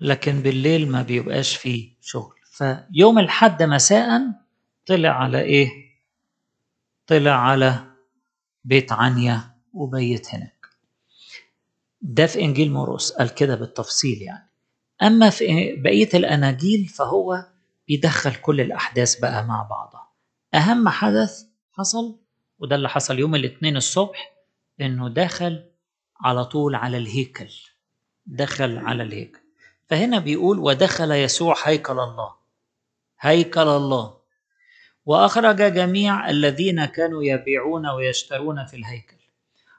لكن بالليل ما بيبقاش فيه شغل فيوم الحد مساء طلع على ايه طلع على بيت عنيا وبيت هناك ده في انجيل مرقس قال كده بالتفصيل يعني اما في بقيه الاناجيل فهو بيدخل كل الاحداث بقى مع بعضها اهم حدث حصل وده اللي حصل يوم الاثنين الصبح انه دخل على طول على الهيكل دخل على الهيكل فهنا بيقول ودخل يسوع هيكل الله هيكل الله وأخرج جميع الذين كانوا يبيعون ويشترون في الهيكل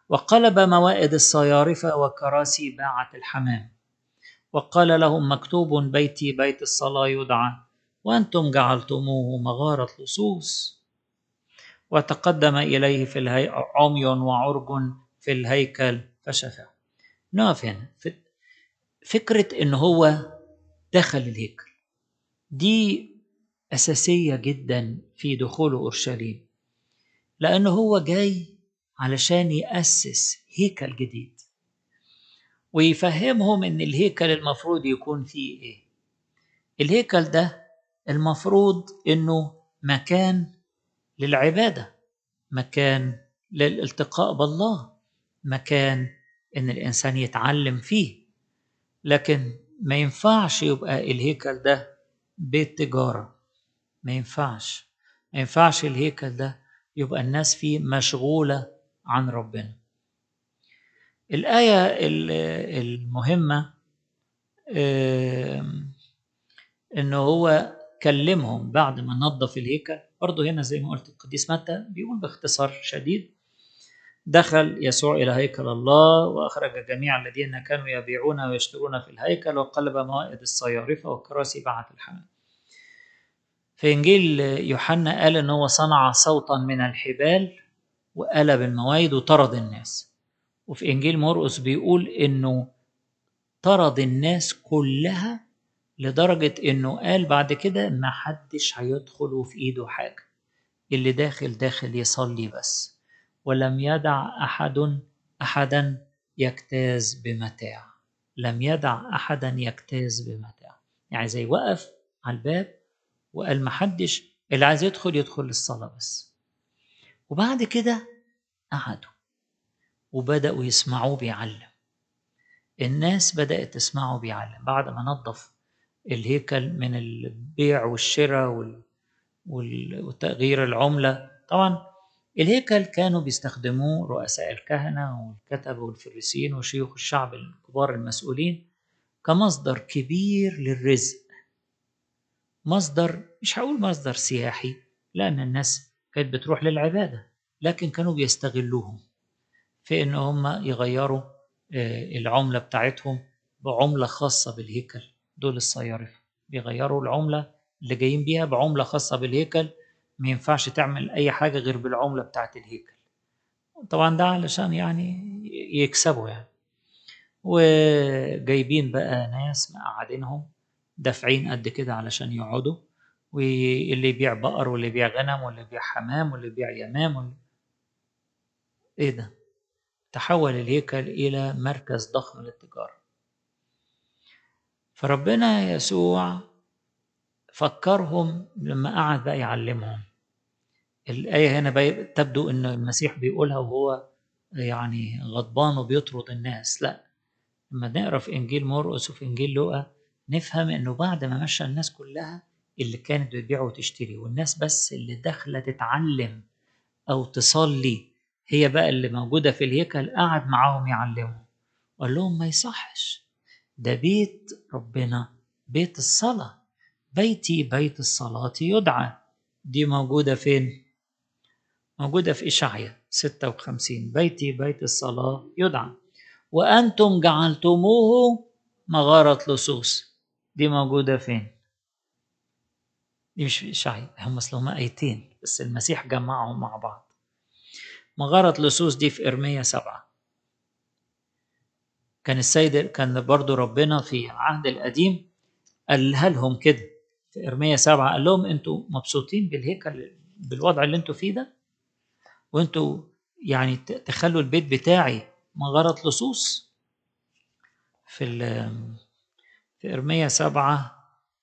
وقلب موائد الصيارفة وكراسي باعة الحمام وقال لهم مكتوب بيتي بيت الصلاة يدعى وأنتم جعلتموه مغارة لصوص وتقدم إليه في الهي... عمي وعرج في الهيكل فشفع نقف هنا فكرة إن هو دخل الهيكل دي أساسية جدا في دخوله أورشليم لأن هو جاي علشان يأسس هيكل جديد ويفهمهم إن الهيكل المفروض يكون فيه إيه الهيكل ده المفروض إنه مكان للعبادة مكان للالتقاء بالله مكان إن الإنسان يتعلم فيه لكن ما ينفعش يبقى الهيكل ده بيت تجارة ما ينفعش ما ينفعش الهيكل ده يبقى الناس فيه مشغولة عن ربنا الآية المهمة إن هو كلمهم بعد ما نظف الهيكل برضه هنا زي ما قلت القديس متى بيقول باختصار شديد دخل يسوع إلى هيكل الله وأخرج جميع الذين كانوا يبيعون ويشترون في الهيكل وقلب موائد الصيارفة والكراسي بعت الحمام في إنجيل يوحنا قال إن هو صنع صوتا من الحبال وقلب المواعيد وطرد الناس وفي إنجيل مرقس بيقول إنه طرد الناس كلها لدرجة إنه قال بعد كده محدش هيدخل وفي إيده حاجة اللي داخل داخل يصلي بس ولم يدع أحد أحدا يجتاز بمتاع لم يدع أحدا يجتاز بمتاع يعني زي وقف على الباب وقال محدش اللي عايز يدخل يدخل للصلاة بس وبعد كده قعدوا وبدأوا يسمعوه بيعلم الناس بدأت تسمعه بيعلم بعد ما نظف الهيكل من البيع والشراء وال... وتغيير العملة طبعا الهيكل كانوا بيستخدموه رؤساء الكهنة والكتبة والفريسيين وشيوخ الشعب الكبار المسؤولين كمصدر كبير للرزق مصدر مش هقول مصدر سياحي لأن الناس كانت بتروح للعبادة لكن كانوا بيستغلوهم في إن هم يغيروا آه، العملة بتاعتهم بعملة خاصة بالهيكل دول الصيارفة بيغيروا العملة اللي جايين بيها بعملة خاصة بالهيكل ما ينفعش تعمل اي حاجه غير بالعمله بتاعت الهيكل طبعا ده علشان يعني يكسبوا يعني وجايبين بقى ناس مقعدينهم دافعين قد كده علشان يقعدوا واللي يبيع بقر واللي يبيع غنم واللي يبيع حمام واللي يبيع يمام واللي... ايه ده تحول الهيكل الى مركز ضخم للتجاره فربنا يسوع فكرهم لما قعد بقى يعلمهم الآية هنا تبدو أن المسيح بيقولها وهو يعني غضبان وبيطرد الناس لا لما نقرا في إنجيل مرقس وفي إنجيل لوقا نفهم أنه بعد ما مشى الناس كلها اللي كانت بتبيع وتشتري والناس بس اللي داخلة تتعلم أو تصلي هي بقى اللي موجودة في الهيكل قعد معاهم يعلمهم وقال لهم ما يصحش ده بيت ربنا بيت الصلاة بيتي بيت الصلاة يدعى دي موجودة فين؟ موجودة في إشعية 56 بيتي بيت الصلاة يدعى وأنتم جعلتموه مغارة لصوص دي موجودة فين؟ دي مش في إشعية هم أصل هما آيتين بس المسيح جمعهم مع بعض مغارة لصوص دي في إرمية سبعة كان السيد كان برضو ربنا في العهد القديم قالها لهم كده في إرمية سبعة قال لهم أنتوا مبسوطين بالهيكل بالوضع اللي أنتوا فيه ده وانتوا يعني تخلوا البيت بتاعي مغارة لصوص في في إرمية 7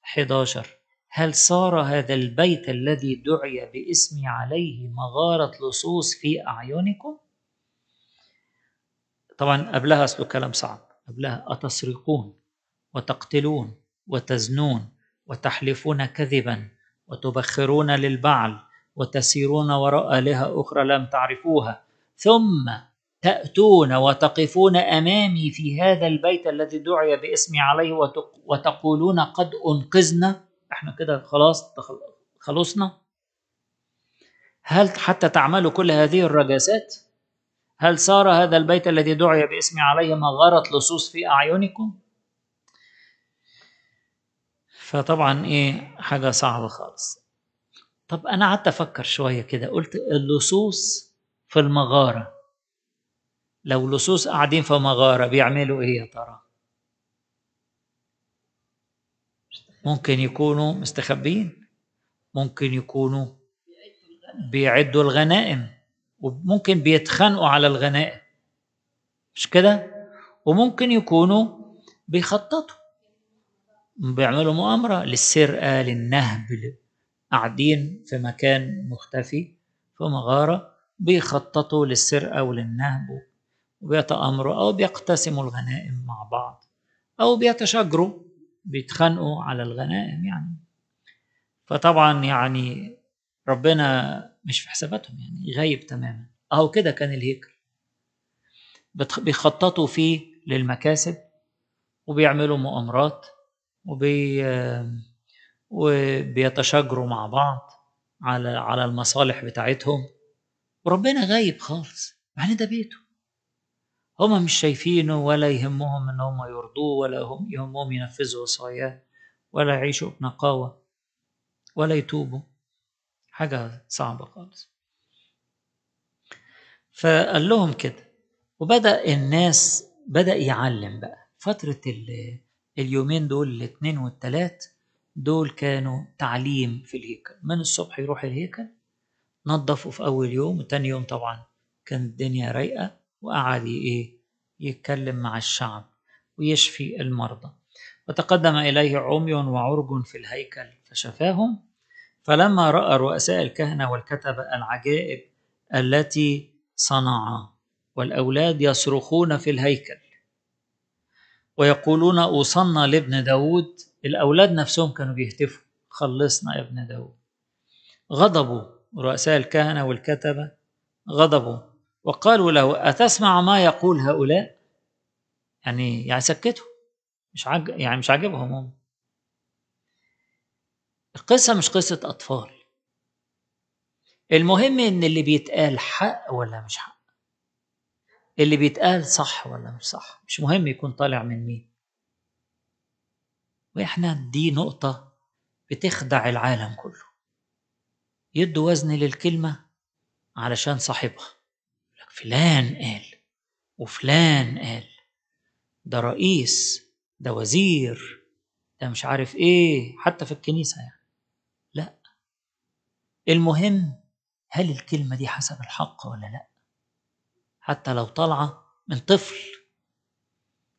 11 هل صار هذا البيت الذي دعي باسمي عليه مغارة لصوص في أعينكم؟ طبعا قبلها أصله كلام صعب قبلها أتسرقون وتقتلون وتزنون وتحلفون كذبا وتبخرون للبعل وتسيرون وراء آلهة أخرى لم تعرفوها ثم تأتون وتقفون أمامي في هذا البيت الذي دعي باسمي عليه وتقولون قد أنقذنا احنا كده خلاص خلصنا هل حتى تعملوا كل هذه الرجاسات هل صار هذا البيت الذي دعي باسمي عليه مغارة لصوص في أعينكم فطبعا ايه حاجة صعبة خالص طب أنا قعدت أفكر شوية كده قلت اللصوص في المغارة لو لصوص قاعدين في مغارة بيعملوا إيه يا ترى؟ ممكن يكونوا مستخبين ممكن يكونوا بيعدوا الغنائم وممكن بيتخانقوا على الغنائم مش كده؟ وممكن يكونوا بيخططوا بيعملوا مؤامرة للسرقة للنهب قاعدين في مكان مختفي في مغارة بيخططوا للسرقة وللنهب وبيتآمروا أو بيقتسموا الغنائم مع بعض أو بيتشاجروا بيتخانقوا على الغنائم يعني فطبعا يعني ربنا مش في حساباتهم يعني غايب تماما أهو كده كان الهيكل بيخططوا فيه للمكاسب وبيعملوا مؤامرات وبي وبيتشاجروا مع بعض على على المصالح بتاعتهم وربنا غايب خالص مع ده بيته هما مش شايفينه ولا يهمهم ان هما يرضوه ولا هم يهمهم ينفذوا وصاياه ولا يعيشوا بنقاوة ولا يتوبوا حاجة صعبة خالص فقال لهم كده وبدأ الناس بدأ يعلم بقى فترة اليومين دول الاثنين والتلات دول كانوا تعليم في الهيكل من الصبح يروح الهيكل نظفه في أول يوم وتاني يوم طبعا كان الدنيا رايقة وقعد إيه يتكلم مع الشعب ويشفي المرضى وتقدم إليه عمي وعرج في الهيكل فشفاهم فلما رأى رؤساء الكهنة والكتبة العجائب التي صنعا والأولاد يصرخون في الهيكل ويقولون أوصلنا لابن داود الأولاد نفسهم كانوا بيهتفوا خلصنا يا ابن داود غضبوا رؤساء الكهنة والكتبة غضبوا وقالوا له أتسمع ما يقول هؤلاء يعني يعني سكتوا مش عج... يعني مش عاجبهم هم القصة مش قصة أطفال المهم إن اللي بيتقال حق ولا مش حق اللي بيتقال صح ولا مش صح مش مهم يكون طالع من مين واحنا دي نقطة بتخدع العالم كله يدوا وزن للكلمة علشان صاحبها لك فلان قال وفلان قال ده رئيس ده وزير ده مش عارف ايه حتى في الكنيسة يعني لا المهم هل الكلمة دي حسب الحق ولا لأ حتى لو طالعه من طفل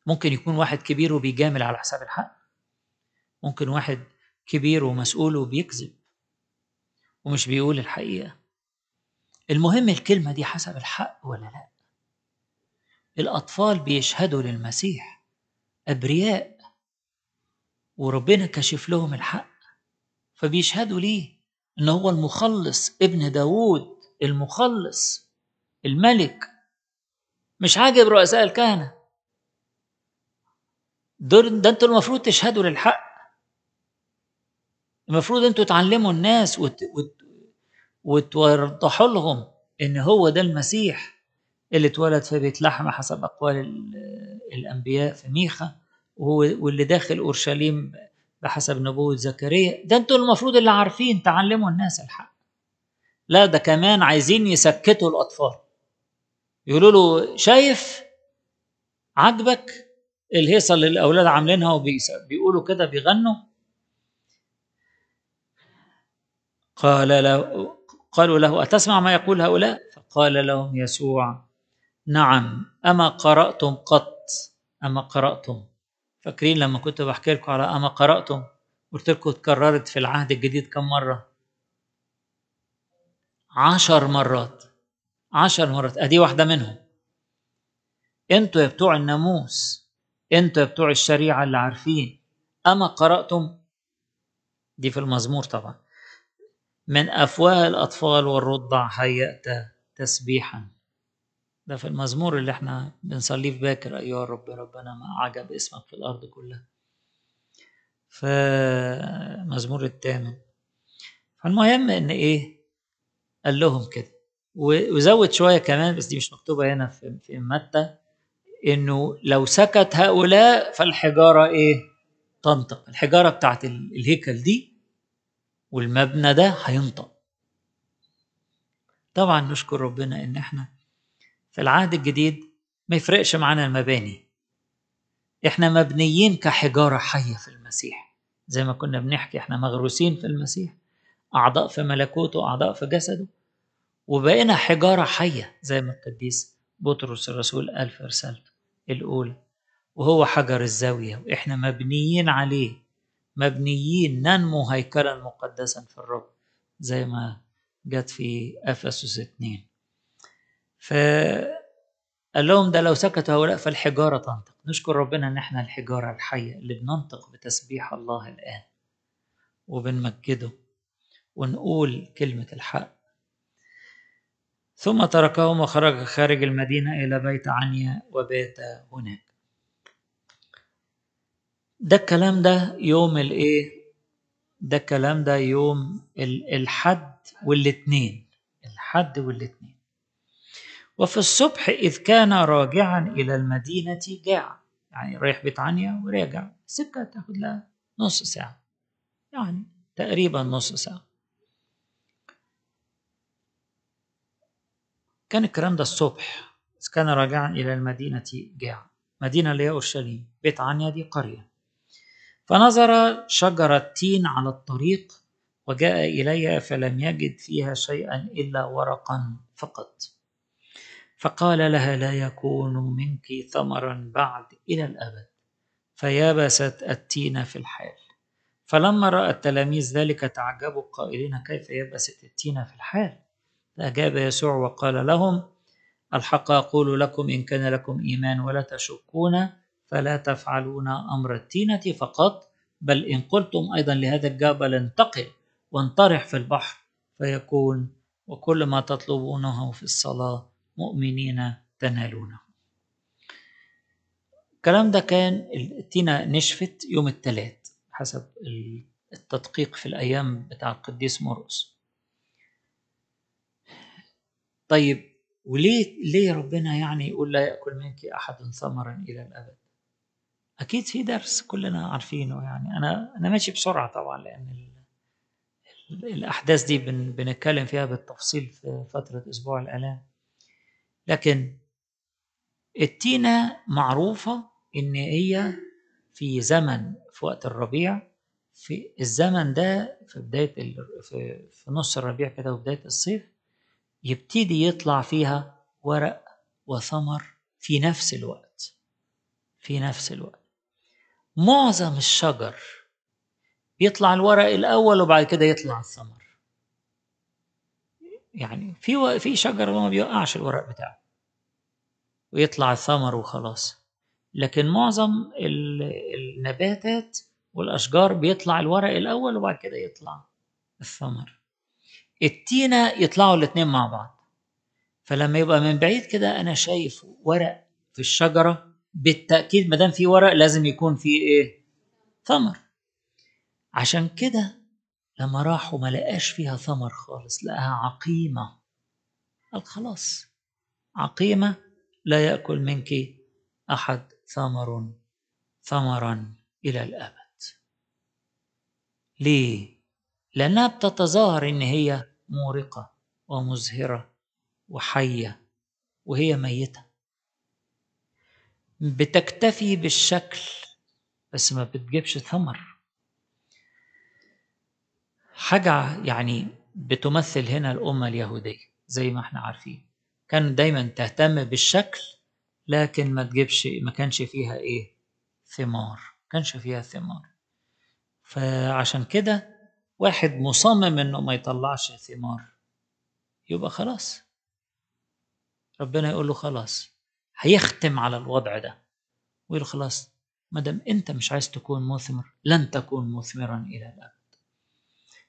ممكن يكون واحد كبير وبيجامل على حساب الحق ممكن واحد كبير ومسؤول وبيكذب ومش بيقول الحقيقه المهم الكلمه دي حسب الحق ولا لا الاطفال بيشهدوا للمسيح ابرياء وربنا كشف لهم الحق فبيشهدوا ليه ان هو المخلص ابن داوود المخلص الملك مش عاجب رؤساء الكهنة دول ده انتوا المفروض تشهدوا للحق المفروض انتوا تعلموا الناس وت... وت... وتوضحوا لهم ان هو ده المسيح اللي اتولد في بيت لحم حسب اقوال الانبياء في ميخا واللي داخل اورشليم بحسب نبوة زكريا ده انتوا المفروض اللي عارفين تعلموا الناس الحق لا ده كمان عايزين يسكتوا الاطفال يقولوا له شايف عاجبك الهيصه اللي الاولاد عاملينها وبيقولوا كده بيغنوا قال له قالوا له اتسمع ما يقول هؤلاء فقال لهم يسوع نعم اما قراتم قط اما قراتم فاكرين لما كنت بحكي لكم على اما قراتم قلت لكم اتكررت في العهد الجديد كم مره عشر مرات عشر مرات ادي واحده منهم انتوا يا بتوع الناموس انتوا يا بتوع الشريعه اللي عارفين اما قراتم دي في المزمور طبعا من افواه الاطفال والرضع هيأت تسبيحا ده في المزمور اللي احنا بنصليه في باكر ايها الرب ربنا ما عجب اسمك في الارض كلها فمزمور الثامن فالمهم ان ايه قال لهم كده وزود شويه كمان بس دي مش مكتوبه هنا في في متى انه لو سكت هؤلاء فالحجاره ايه؟ تنطق، الحجاره بتاعت الهيكل دي والمبنى ده هينطق. طبعا نشكر ربنا ان احنا في العهد الجديد ما يفرقش معانا المباني. احنا مبنيين كحجاره حيه في المسيح. زي ما كنا بنحكي احنا مغروسين في المسيح، اعضاء في ملكوته، اعضاء في جسده. وبقينا حجارة حية زي ما القديس بطرس الرسول قال في رسالته الأولى وهو حجر الزاوية وإحنا مبنيين عليه مبنيين ننمو هيكلا مقدسا في الرب زي ما جت في أفسس اتنين فقال لهم ده لو سكت هؤلاء فالحجارة تنطق نشكر ربنا إن إحنا الحجارة الحية اللي بننطق بتسبيح الله الآن وبنمجده ونقول كلمة الحق ثم تركهم وخرج خارج المدينة إلى بيت عنيا وبات هناك ده الكلام ده يوم الايه ده الكلام ده يوم الحد والاثنين الحد والاثنين وفي الصبح إذ كان راجعا إلى المدينة جاع يعني رايح بيت عنيا وراجع سكة تاخد لها نص ساعة يعني تقريبا نص ساعة كان الكلام ده الصبح إذ كان راجعا إلى المدينة جاع مدينة اللي هي أورشليم بيت عنيا دي قرية فنظر شجرة تين على الطريق وجاء إلي فلم يجد فيها شيئا إلا ورقا فقط فقال لها لا يكون منك ثمرا بعد إلى الأبد فيبست التين في الحال فلما رأى التلاميذ ذلك تعجبوا قائلين كيف يبست التين في الحال فأجاب يسوع وقال لهم الحق أقول لكم إن كان لكم إيمان ولا تشكون فلا تفعلون أمر التينة فقط بل إن قلتم أيضا لهذا الجبل انتقل وانطرح في البحر فيكون وكل ما تطلبونه في الصلاة مؤمنين تنالونه الكلام ده كان التينة نشفت يوم الثلاث حسب التدقيق في الأيام بتاع القديس مرقس طيب وليه ليه ربنا يعني يقول لا ياكل منك احد ثمرا الى الابد اكيد في درس كلنا عارفينه يعني انا انا ماشي بسرعه طبعا لان الاحداث دي بن بنتكلم فيها بالتفصيل في فتره اسبوع الالام لكن التينه معروفه ان هي في زمن في وقت الربيع في الزمن ده في بدايه في, في نص الربيع كده وبدايه الصيف يبتدي يطلع فيها ورق وثمر في نفس الوقت في نفس الوقت معظم الشجر بيطلع الورق الاول وبعد كده يطلع الثمر يعني في و... في شجر ما بيوقعش الورق بتاعه ويطلع الثمر وخلاص لكن معظم النباتات والاشجار بيطلع الورق الاول وبعد كده يطلع الثمر التينة يطلعوا الاتنين مع بعض فلما يبقى من بعيد كده أنا شايف ورق في الشجرة بالتأكيد ما دام في ورق لازم يكون في إيه؟ ثمر عشان كده لما راحوا ما لقاش فيها ثمر خالص لقاها عقيمة قال خلاص عقيمة لا يأكل منك أحد ثمر ثمرا إلى الأبد ليه لأنها بتتظاهر إن هي مورقة ومزهرة وحية وهي ميتة بتكتفي بالشكل بس ما بتجيبش ثمر حاجة يعني بتمثل هنا الأمة اليهودية زي ما احنا عارفين كان دايما تهتم بالشكل لكن ما تجيبش ما كانش فيها ايه ثمار كانش فيها ثمار فعشان كده واحد مصمم انه ما يطلعش ثمار يبقى خلاص ربنا يقول له خلاص هيختم على الوضع ده ويقول خلاص ما دام انت مش عايز تكون مثمر لن تكون مثمرا الى الابد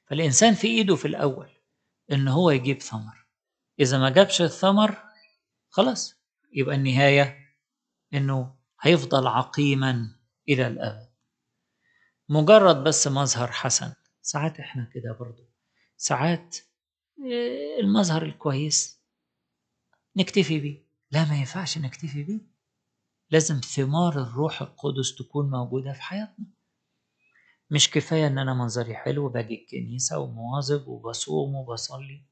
فالانسان في ايده في الاول ان هو يجيب ثمر اذا ما جابش الثمر خلاص يبقى النهايه انه هيفضل عقيما الى الابد مجرد بس مظهر حسن ساعات احنا كده برضو ساعات آه، المظهر الكويس نكتفي بيه لا ما ينفعش نكتفي بيه لازم ثمار الروح القدس تكون موجودة في حياتنا مش كفاية ان انا منظري حلو باجي الكنيسة ومواظب وبصوم وبصلي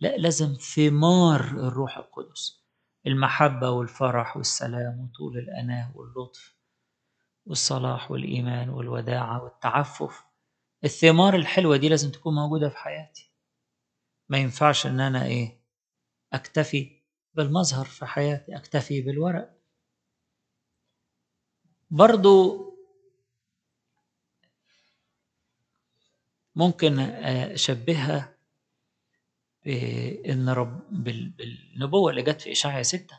لا لازم ثمار الروح القدس المحبة والفرح والسلام وطول الأناة واللطف والصلاح والإيمان والوداعة والتعفف الثمار الحلوة دي لازم تكون موجودة في حياتي ما ينفعش إن أنا إيه أكتفي بالمظهر في حياتي أكتفي بالورق برضو ممكن آه، أشبهها بإن رب بالنبوة اللي جت في إشعيا ستة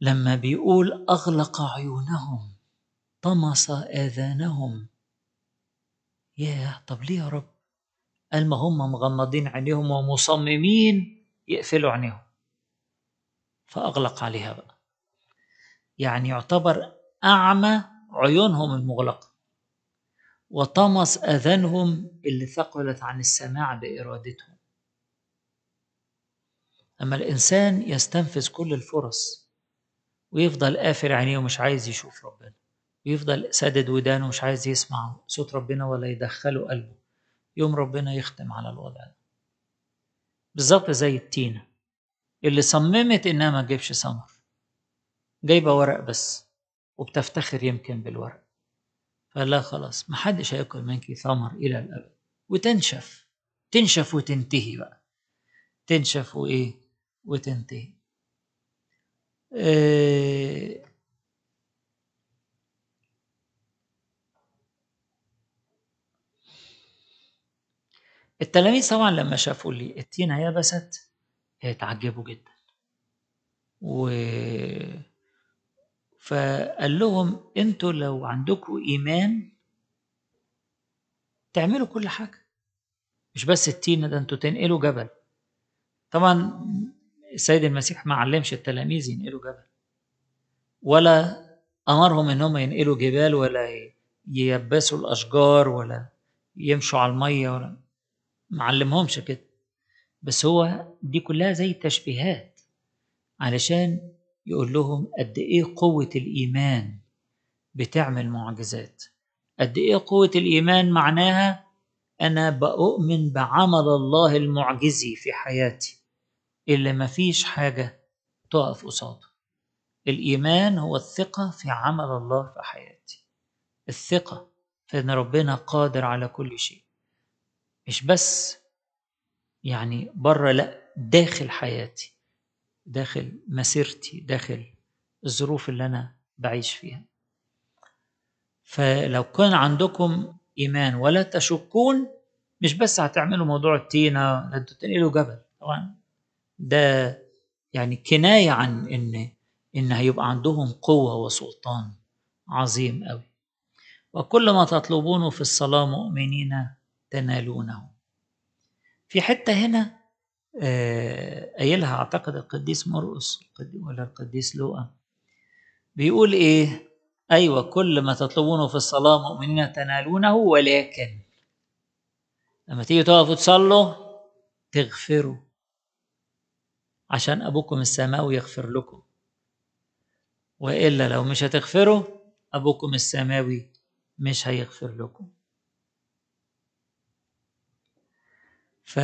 لما بيقول أغلق عيونهم طمس آذانهم ياه طب ليه يا رب قال ما هم مغمضين عينيهم ومصممين يقفلوا عينيهم فأغلق عليها بقى يعني يعتبر أعمى عيونهم المغلقة وطمس أذانهم اللي ثقلت عن السماع بإرادتهم أما الإنسان يستنفذ كل الفرص ويفضل قافل عينيه ومش عايز يشوف ربنا ويفضل سادد ودانه مش عايز يسمع صوت ربنا ولا يدخله قلبه يوم ربنا يختم على الوضع ده بالظبط زي التينة اللي صممت إنها ما تجيبش ثمر جايبة ورق بس وبتفتخر يمكن بالورق فلا خلاص محدش هياكل منك ثمر إلى الأبد وتنشف تنشف وتنتهي بقى تنشف وإيه وتنتهي آه، التلاميذ طبعا لما شافوا اللي التينة يبست اتعجبوا جدا و فقال لهم انتوا لو عندكم ايمان تعملوا كل حاجه مش بس التين ده انتوا تنقلوا جبل طبعا السيد المسيح ما علمش التلاميذ ينقلوا جبل ولا امرهم ان هم ينقلوا جبال ولا ييبسوا الاشجار ولا يمشوا على الميه ولا معلمهمش كده بس هو دي كلها زي تشبيهات علشان يقول لهم قد ايه قوة الإيمان بتعمل معجزات قد ايه قوة الإيمان معناها أنا بأؤمن بعمل الله المعجزي في حياتي اللي مفيش حاجة تقف قصاده الإيمان هو الثقة في عمل الله في حياتي الثقة في أن ربنا قادر على كل شيء مش بس يعني بره لا داخل حياتي داخل مسيرتي داخل الظروف اللي انا بعيش فيها فلو كان عندكم ايمان ولا تشكون مش بس هتعملوا موضوع التينه ده انتوا تنقلوا جبل طبعا ده يعني كنايه عن ان ان هيبقى عندهم قوه وسلطان عظيم قوي وكل ما تطلبونه في الصلاه مؤمنين تنالونه في حتة هنا آه، قايلها أعتقد القديس مرقس ولا القديس لوقا بيقول إيه أيوة كل ما تطلبونه في الصلاة مؤمنين تنالونه ولكن لما تيجي تقفوا تصلوا تغفروا عشان أبوكم السماوي يغفر لكم وإلا لو مش هتغفروا أبوكم السماوي مش هيغفر لكم ف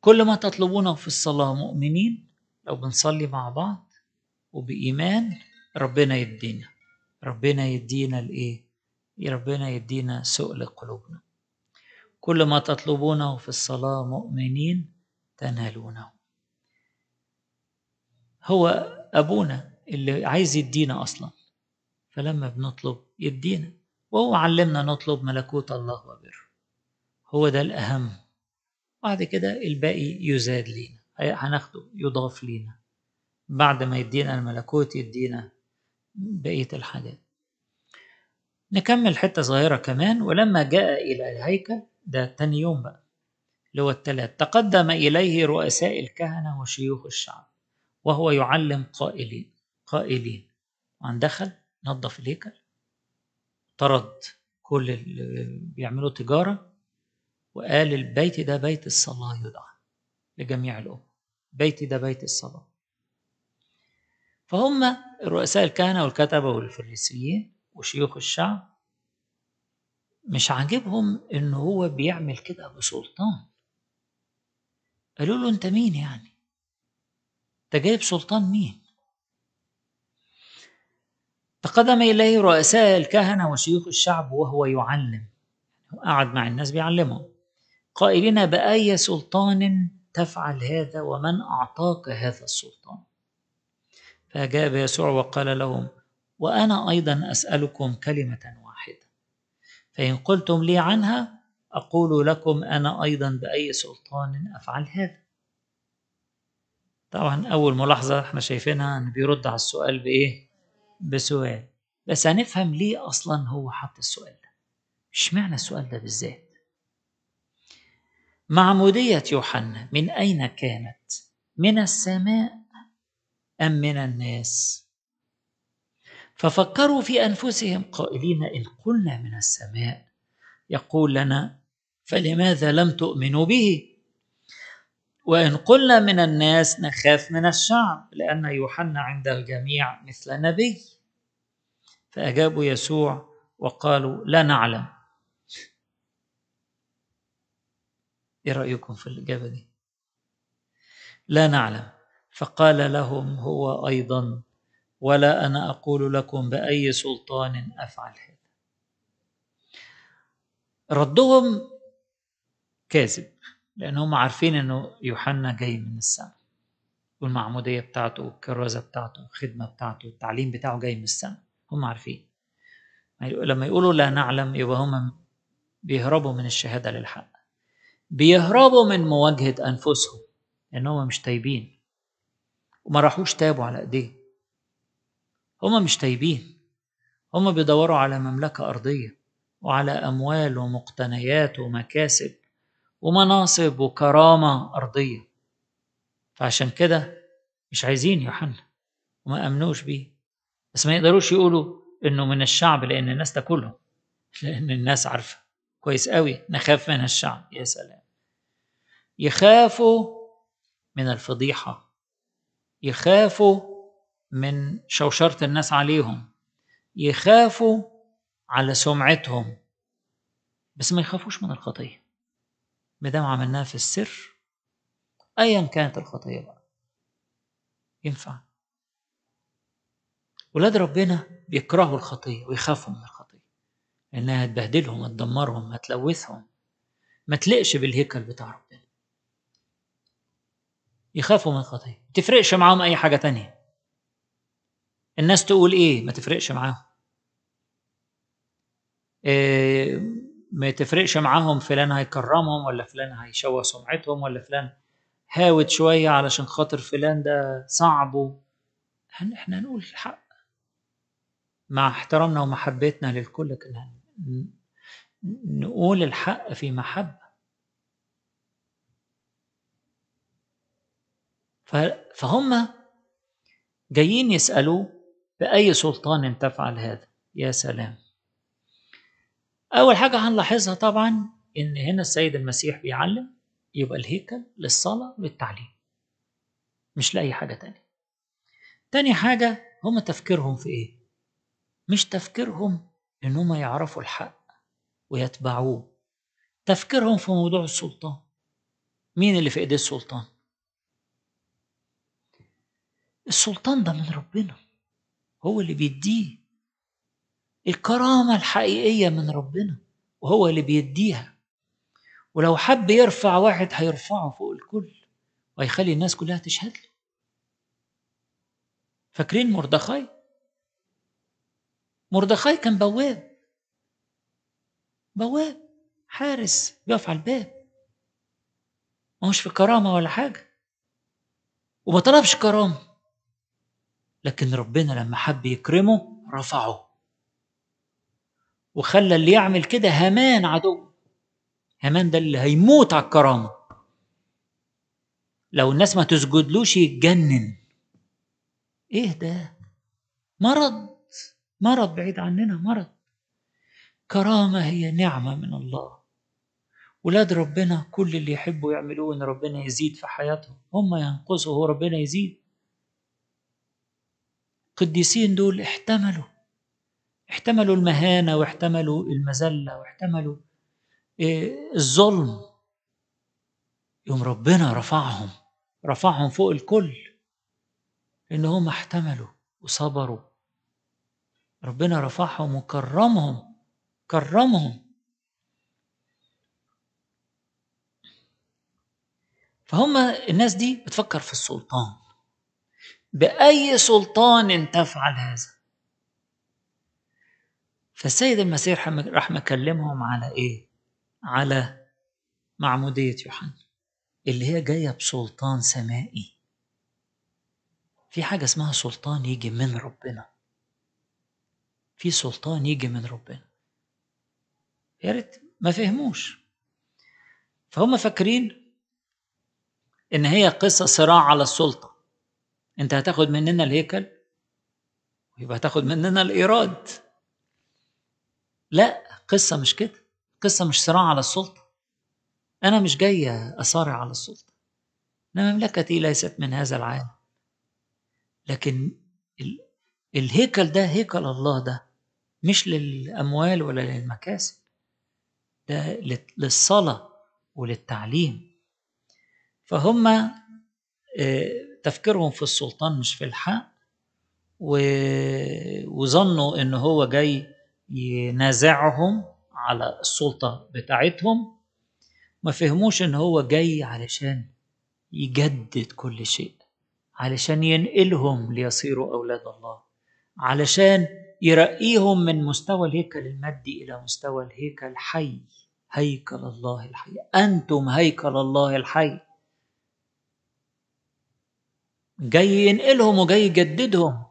كل ما تطلبونه في الصلاة مؤمنين لو بنصلي مع بعض وبإيمان ربنا يدينا ربنا يدينا الإيه؟ ربنا يدينا سؤل قلوبنا كل ما تطلبونه في الصلاة مؤمنين تنالونه هو أبونا اللي عايز يدينا أصلا فلما بنطلب يدينا وهو علمنا نطلب ملكوت الله وبره هو ده الأهم بعد كده الباقي يزاد لينا هناخده يضاف لينا بعد ما يدينا الملكوت يدينا بقية الحاجات نكمل حتة صغيرة كمان ولما جاء إلى الهيكل ده تاني يوم بقى اللي هو التلات تقدم إليه رؤساء الكهنة وشيوخ الشعب وهو يعلم قائلين قائلين عن دخل نظف الهيكل طرد كل اللي بيعملوا تجارة وقال البيت ده بيت الصلاة يدعى لجميع الامم بيتي ده بيت الصلاة فهم رؤساء الكهنة والكتبة والفريسيين وشيوخ الشعب مش عاجبهم ان هو بيعمل كده بسلطان قالوا له انت مين يعني انت جايب سلطان مين فقدم إليه رؤساء الكهنة وشيوخ الشعب وهو يعلم قعد مع الناس بيعلمهم قائلين بأي سلطان تفعل هذا ومن أعطاك هذا السلطان فأجاب يسوع وقال لهم وأنا أيضا أسألكم كلمة واحدة فإن قلتم لي عنها أقول لكم أنا أيضا بأي سلطان أفعل هذا طبعا أول ملاحظة احنا شايفينها أن بيرد على السؤال بإيه بسؤال بس هنفهم ليه أصلا هو حط السؤال ده اشمعنى السؤال ده بالذات معمودية يوحنا من أين كانت من السماء أم من الناس ففكروا في أنفسهم قائلين إن قلنا من السماء يقول لنا فلماذا لم تؤمنوا به وإن قلنا من الناس نخاف من الشعب لأن يوحنا عند الجميع مثل نبي فأجابوا يسوع وقالوا لا نعلم إيه رأيكم في الإجابة دي؟ لا نعلم فقال لهم هو أيضا ولا أنا أقول لكم بأي سلطان أفعل هذا ردهم كاذب لأن عارفين إنه يوحنا جاي من السماء والمعمودية بتاعته والكرازة بتاعته والخدمة بتاعته والتعليم بتاعه جاي من السماء هم عارفين لما يقولوا لا نعلم يبقى هم بيهربوا من الشهادة للحق بيهربوا من مواجهة أنفسهم لأن مش تايبين وما راحوش تابوا على إيديه هم مش تايبين هم بيدوروا على مملكة أرضية وعلى أموال ومقتنيات ومكاسب ومناصب وكرامة أرضية فعشان كده مش عايزين يوحنا وما أمنوش بيه بس ما يقدروش يقولوا إنه من الشعب لأن الناس تاكلهم لأن الناس عارفة كويس قوي نخاف من الشعب يا سلام يخافوا من الفضيحة يخافوا من شوشرة الناس عليهم يخافوا على سمعتهم بس ما يخافوش من الخطيه ما دام عملناها في السر ايا كانت الخطيه بقى ينفع ولاد ربنا بيكرهوا الخطيه ويخافوا من الخطيه انها تبهدلهم هتدمرهم هتلوثهم ما تلقش بالهيكل بتاع ربنا يخافوا من الخطيه ما تفرقش معاهم اي حاجه تانية الناس تقول ايه ما تفرقش معاهم آه، ما تفرقش معاهم فلان هيكرمهم ولا فلان هيشوه سمعتهم ولا فلان هاوت شوية علشان خاطر فلان ده صعب احنا نقول الحق مع احترامنا ومحبتنا للكل كنا نقول الحق في محبة فهم جايين يسألوه بأي سلطان تفعل هذا يا سلام أول حاجة هنلاحظها طبعا إن هنا السيد المسيح بيعلم يبقى الهيكل للصلاة والتعليم مش لأي حاجة تانية تاني حاجة هما تفكيرهم في إيه؟ مش تفكيرهم إن هما يعرفوا الحق ويتبعوه تفكيرهم في موضوع السلطان مين اللي في إيديه السلطان؟ السلطان ده من ربنا هو اللي بيديه الكرامة الحقيقية من ربنا وهو اللي بيديها ولو حب يرفع واحد هيرفعه فوق الكل وهيخلي الناس كلها تشهد له فاكرين مردخاي مردخاي كان بواب بواب حارس بيقف على الباب ما هوش في كرامة ولا حاجة وما طلبش كرامة لكن ربنا لما حب يكرمه رفعه وخلى اللي يعمل كده همان عدو همان ده اللي هيموت على الكرامة لو الناس ما تسجدلوش يتجنن ايه ده مرض مرض بعيد عننا مرض كرامة هي نعمة من الله ولاد ربنا كل اللي يحبوا يعملوه ان ربنا يزيد في حياتهم هم ينقصوا هو ربنا يزيد قديسين دول احتملوا احتملوا المهانة واحتملوا المذلة واحتملوا إيه، الظلم يوم ربنا رفعهم رفعهم فوق الكل إن هم احتملوا وصبروا ربنا رفعهم وكرمهم كرمهم فهم الناس دي بتفكر في السلطان بأي سلطان تفعل هذا فالسيد المسيح راح مكلمهم على ايه على معمودية يوحنا اللي هي جاية بسلطان سمائي في حاجة اسمها سلطان يجي من ربنا في سلطان يجي من ربنا يا ريت ما فهموش فهم فاكرين ان هي قصه صراع على السلطه انت هتاخد مننا الهيكل ويبقى هتاخد مننا الايراد لا قصة مش كده قصة مش صراع على السلطة أنا مش جاي أصارع على السلطة أنا مملكتي ليست من هذا العالم لكن الهيكل ده هيكل الله ده مش للأموال ولا للمكاسب ده للصلاة وللتعليم فهم آه، تفكيرهم في السلطان مش في الحق وظنوا ان هو جاي ينازعهم على السلطة بتاعتهم ما فهموش ان هو جاي علشان يجدد كل شيء علشان ينقلهم ليصيروا أولاد الله علشان يرقيهم من مستوى الهيكل المادي إلى مستوى الهيكل الحي هيكل الله الحي أنتم هيكل الله الحي جاي ينقلهم وجاي يجددهم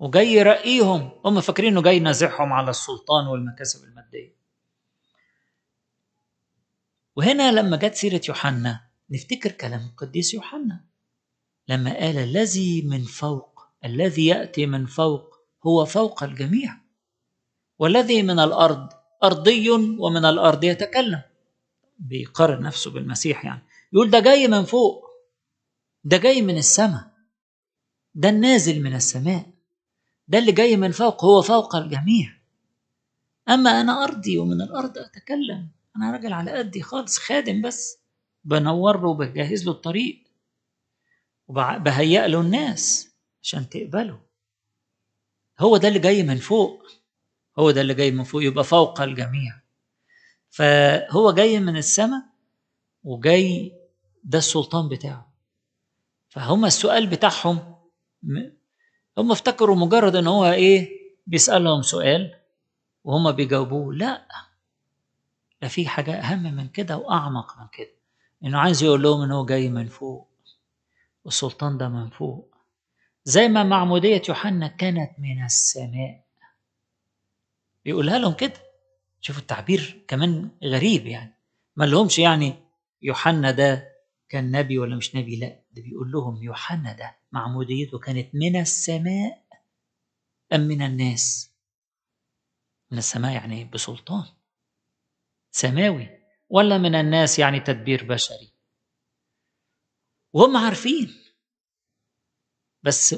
وجاي يرقيهم هم فاكرين انه جاي ينازعهم على السلطان والمكاسب الماديه وهنا لما جت سيره يوحنا نفتكر كلام القديس يوحنا لما قال الذي من فوق الذي ياتي من فوق هو فوق الجميع والذي من الارض ارضي ومن الارض يتكلم بيقارن نفسه بالمسيح يعني يقول ده جاي من فوق ده جاي من السماء ده النازل من السماء ده اللي جاي من فوق هو فوق الجميع أما أنا أرضي ومن الأرض أتكلم أنا راجل على قدي خالص خادم بس بنور له وبجهز له الطريق وبهيأ له الناس عشان تقبله هو ده اللي جاي من فوق هو ده اللي جاي من فوق يبقى فوق الجميع فهو جاي من السماء وجاي ده السلطان بتاعه فهما السؤال بتاعهم هم افتكروا مجرد ان هو ايه بيسألهم سؤال وهم بيجاوبوه لا ده في حاجة أهم من كده وأعمق من كده إنه عايز يقول لهم إن هو جاي من فوق والسلطان ده من فوق زي ما معمودية يوحنا كانت من السماء بيقولها لهم كده شوفوا التعبير كمان غريب يعني ما لهمش يعني يوحنا ده كان نبي ولا مش نبي لا ده بيقول لهم يوحنا ده معموديته كانت من السماء أم من الناس من السماء يعني بسلطان سماوي ولا من الناس يعني تدبير بشري وهم عارفين بس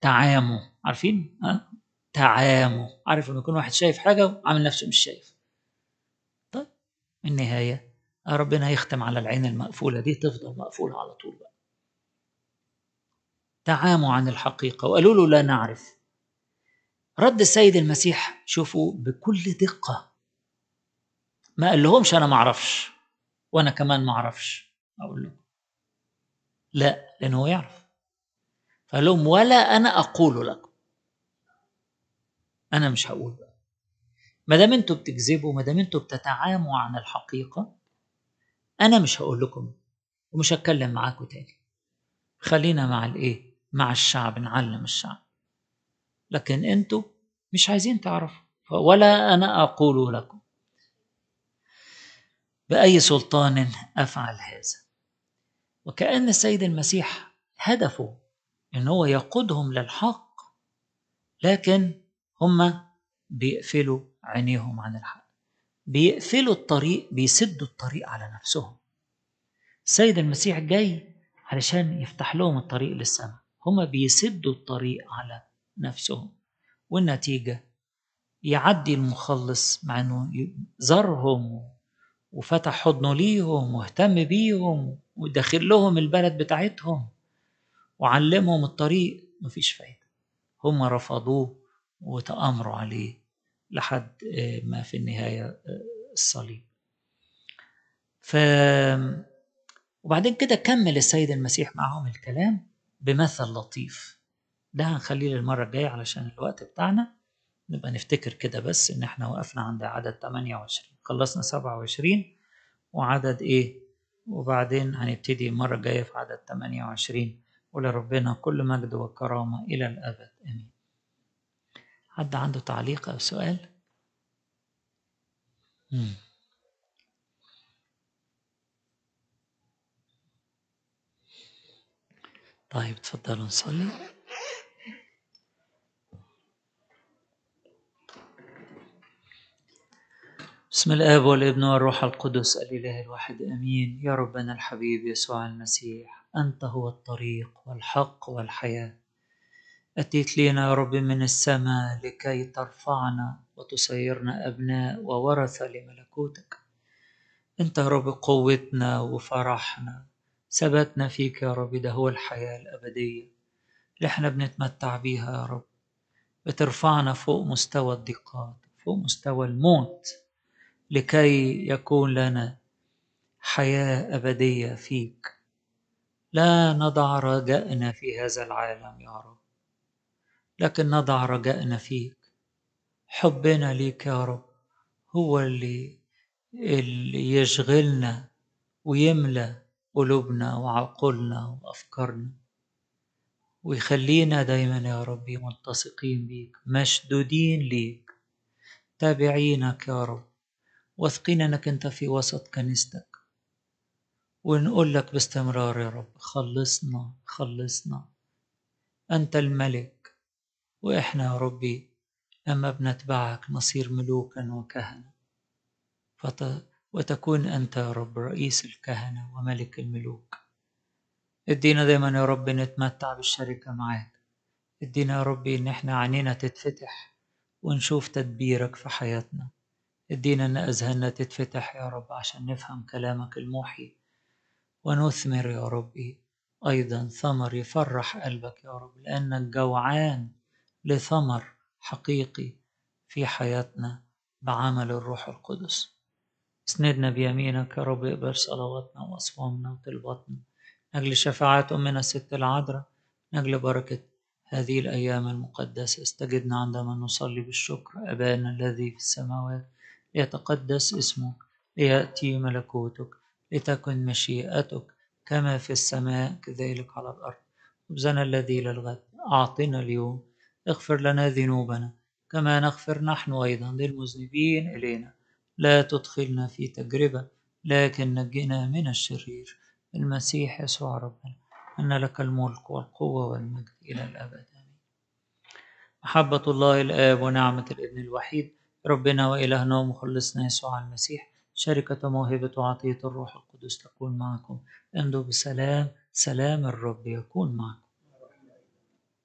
تعاموا عارفين ها تعاموا عارف لما يكون واحد شايف حاجة وعامل نفسه مش شايف طيب النهاية ربنا هيختم على العين المقفولة دي تفضل مقفولة على طول بقى تعاموا عن الحقيقة وقالوا له لا نعرف رد السيد المسيح شوفوا بكل دقة ما قال لهمش أنا معرفش وأنا كمان معرفش أقول له لا لأنه يعرف فقال لهم ولا أنا أقول لكم أنا مش هقول بقى ما دام انتوا بتكذبوا ما دام انتوا بتتعاموا عن الحقيقة انا مش هقول لكم ومش هتكلم معاكم تاني خلينا مع الايه مع الشعب نعلم الشعب لكن انتوا مش عايزين تعرفوا ولا انا اقول لكم باي سلطان افعل هذا وكان السيد المسيح هدفه ان هو يقودهم للحق لكن هم بيقفلوا عينيهم عن الحق بيقفلوا الطريق بيسدوا الطريق على نفسهم السيد المسيح جاي علشان يفتح لهم الطريق للسماء هما بيسدوا الطريق على نفسهم والنتيجة يعدي المخلص مع انه زارهم وفتح حضنه ليهم واهتم بيهم وداخل لهم البلد بتاعتهم وعلمهم الطريق مفيش فايدة هما رفضوه وتآمروا عليه لحد آه، ما في النهاية آه، الصليب ف وبعدين كده كمل السيد المسيح معهم الكلام بمثل لطيف ده هنخليه للمرة الجاية علشان الوقت بتاعنا نبقى نفتكر كده بس ان احنا وقفنا عند عدد 28 خلصنا 27 وعدد ايه وبعدين هنبتدي المرة الجاية في عدد 28 ولربنا كل مجد وكرامة إلى الأبد آمين حد عنده تعليق أو سؤال؟ مم. طيب تفضلوا نصلي بسم الآب والابن والروح القدس الإله الواحد آمين يا ربنا الحبيب يسوع المسيح أنت هو الطريق والحق والحياة أتيت لينا يا رب من السماء لكي ترفعنا وتصيرنا أبناء وورثة لملكوتك أنت يا رب قوتنا وفرحنا ثبتنا فيك يا رب ده هو الحياة الأبدية اللي احنا بنتمتع بيها يا رب بترفعنا فوق مستوى الضيقات فوق مستوى الموت لكي يكون لنا حياة أبدية فيك لا نضع رجائنا في هذا العالم يا رب لكن نضع رجائنا فيك حبنا ليك يا رب هو اللي, اللي يشغلنا ويملى قلوبنا وعقولنا وأفكارنا ويخلينا دايما يا ربي ملتصقين بيك مشدودين ليك تابعينك يا رب واثقين انك انت في وسط كنيستك ونقول لك باستمرار يا رب خلصنا خلصنا انت الملك وإحنا يا ربي لما بنتبعك نصير ملوكا وكهنة فت... وتكون أنت يا رب رئيس الكهنة وملك الملوك ادينا دايما يا رب نتمتع بالشركة معاك ادينا يا ربي إن احنا عينينا تتفتح ونشوف تدبيرك في حياتنا ادينا إن أذهاننا تتفتح يا رب عشان نفهم كلامك الموحي ونثمر يا ربي أيضا ثمر يفرح قلبك يا رب لأنك جوعان لثمر حقيقي في حياتنا بعمل الروح القدس اسندنا بيمينك يا رب اقبل صلواتنا وأصوامنا وطلباتنا البطن أجل شفاعات أمنا الست العذراء أجل بركة هذه الأيام المقدسة استجدنا عندما نصلي بالشكر أبانا الذي في السماوات ليتقدس اسمك ليأتي ملكوتك لتكن مشيئتك كما في السماء كذلك على الأرض خبزنا الذي للغد أعطنا اليوم اغفر لنا ذنوبنا كما نغفر نحن أيضا للمذنبين إلينا لا تدخلنا في تجربة لكن نجنا من الشرير المسيح يسوع ربنا أن لك الملك والقوة والمجد إلى الأبد محبة الله الآب ونعمة الابن الوحيد ربنا وإلهنا ومخلصنا يسوع المسيح شركة موهبة عطية الروح القدس تكون معكم امضوا بسلام سلام الرب يكون معكم